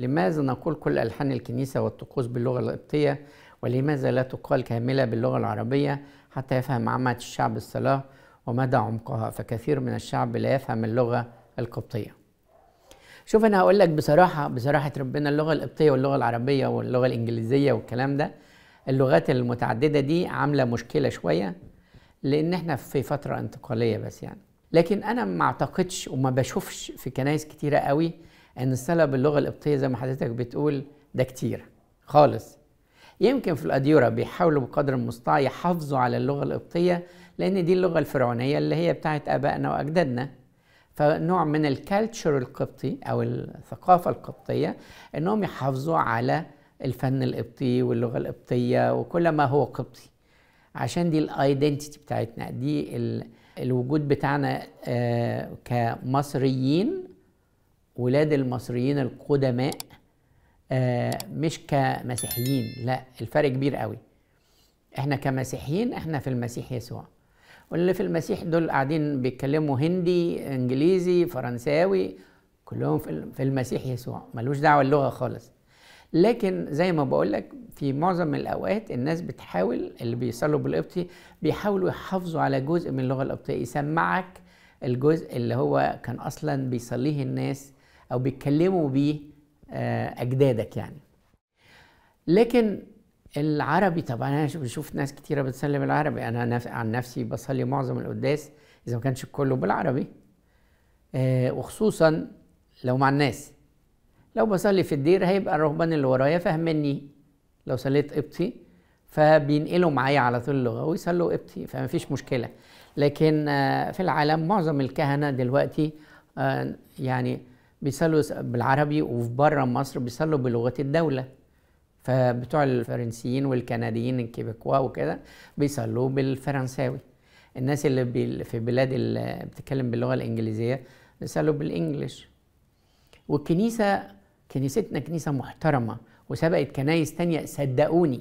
لماذا نقول كل ألحان الكنيسة والطقوس باللغة القبطية ولماذا لا تقال كاملة باللغة العربية حتى يفهم عامة الشعب الصلاة ومدى عمقها فكثير من الشعب لا يفهم اللغة القبطية شوف أنا هقول لك بصراحة بصراحة ربنا اللغة القبطية واللغة العربية واللغة الإنجليزية والكلام ده اللغات المتعددة دي عاملة مشكلة شوية لأن احنا في فترة انتقالية بس يعني لكن أنا ما أعتقدش وما بشوفش في كنايس كتيرة قوي ان الصلاه باللغه القبطيه زي ما حضرتك بتقول ده كتير خالص يمكن في الاديوره بيحاولوا بقدر المستطاع يحافظوا على اللغه القبطيه لان دي اللغه الفرعونيه اللي هي بتاعه ابائنا واجدادنا فنوع من الكالتشر القبطي او الثقافه القبطيه انهم يحافظوا على الفن القبطي واللغه القبطيه وكل ما هو قبطي عشان دي الايدنتيتي بتاعتنا دي الوجود بتاعنا آه، كمصريين ولاد المصريين القدماء آه، مش كمسيحيين لا الفرق كبير قوي احنا كمسيحيين احنا في المسيح يسوع واللي في المسيح دول قاعدين بيتكلموا هندي انجليزي فرنساوي كلهم في المسيح يسوع ملوش دعوه اللغه خالص لكن زي ما بقولك في معظم الاوقات الناس بتحاول اللي بيصلوا بالقبطي بيحاولوا يحافظوا على جزء من اللغه القبطيه يسمعك الجزء اللي هو كان اصلا بيصليه الناس او بيتكلموا بيه آه، اجدادك يعني لكن العربي طبعا انا بشوف ناس كتيره بتسلم العربي انا عن نفسي بصلي معظم القداس اذا ما كانش كله بالعربي آه وخصوصا لو مع الناس لو بصلي في الدير هيبقى الرهبان اللي ورايا فاهمني لو صليت قبطي فبينقلوا معايا على طول اللغه ويصلوا قبطي فما فيش مشكله لكن آه، في العالم معظم الكهنه دلوقتي آه، يعني بيصلوا بالعربي وفي بره مصر بيصلوا بلغه الدوله فبتوع الفرنسيين والكنديين الكيبيكوا وكده بيصلوا بالفرنساوي الناس اللي بي في بلاد اللي بتتكلم باللغه الانجليزيه بيصلوا بالانجلش والكنيسه كنيستنا كنيسه محترمه وسبقت كنايس تانية صدقوني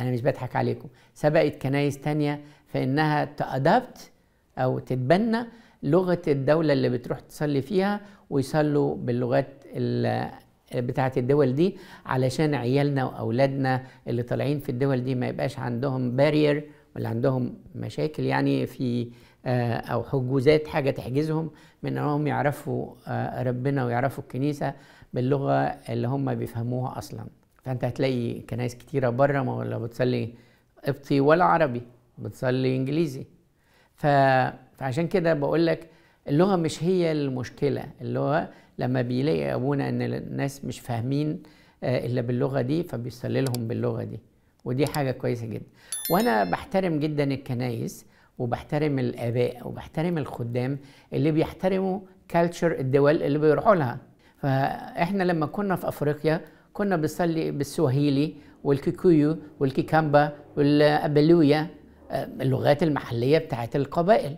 انا مش بضحك عليكم سبقت كنايس تانية انها تادبت او تتبنى لغه الدوله اللي بتروح تصلي فيها ويصلوا باللغات بتاعه الدول دي علشان عيالنا واولادنا اللي طالعين في الدول دي ما يبقاش عندهم بارير ولا عندهم مشاكل يعني في آه، او حجوزات حاجه تحجزهم من انهم يعرفوا آه، ربنا ويعرفوا الكنيسه باللغه اللي هم بيفهموها اصلا فانت هتلاقي كنايس كتيره بره ما ولا بتصلي قبطي ولا عربي بتصلي انجليزي ف فعشان كده بقول لك اللغه مش هي المشكله اللغه لما بيلاقي ابونا ان الناس مش فاهمين آه، الا باللغه دي فبيسللهم باللغه دي ودي حاجه كويسه جدا وانا بحترم جدا الكنايس وبحترم الاباء وبحترم الخدام اللي بيحترموا كالتشر الدول اللي بيروحوا لها فاحنا لما كنا في افريقيا كنا بنصلي بالسواهيلي والكيكويو والكيكامبا والابلويا آه، اللغات المحليه بتاعت القبائل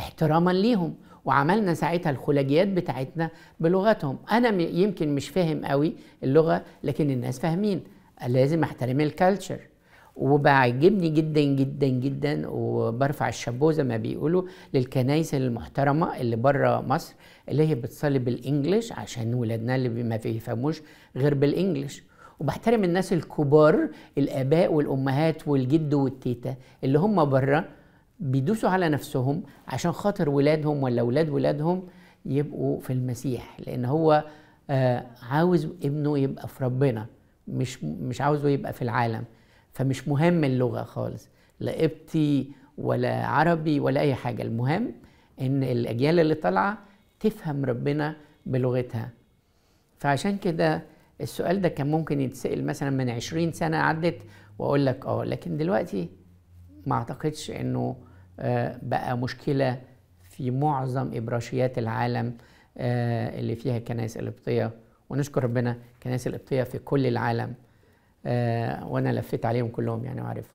احتراما ليهم وعملنا ساعتها الخلاجيات بتاعتنا بلغتهم انا يمكن مش فاهم قوي اللغه لكن الناس فاهمين لازم احترم الكالتشر وبعجبني جدا جدا جدا وبرفع الشابو زي ما بيقولوا للكنايس المحترمه اللي بره مصر اللي هي بتصلي بالانجلش عشان ولادنا اللي ما بيفهموش غير بالانجلش وبحترم الناس الكبار الاباء والامهات والجد والتيتا اللي هم بره بيدوسوا على نفسهم عشان خاطر ولادهم ولا ولاد ولادهم يبقوا في المسيح لان هو آه، عاوز ابنه يبقى في ربنا مش مش عاوزه يبقى في العالم فمش مهم اللغه خالص لا قبطي ولا عربي ولا اي حاجه المهم ان الاجيال اللي طالعه تفهم ربنا بلغتها فعشان كده السؤال ده كان ممكن يتسأل مثلا من 20 سنه عدت واقول لك اه لكن دلوقتي ما اعتقدش انه آه، بقى مشكله في معظم ابراشيات العالم آه، اللي فيها الكنائس القبطيه ونشكر ربنا كنائس القبطيه في كل العالم آه، وانا لفيت عليهم كلهم يعني واعرفهم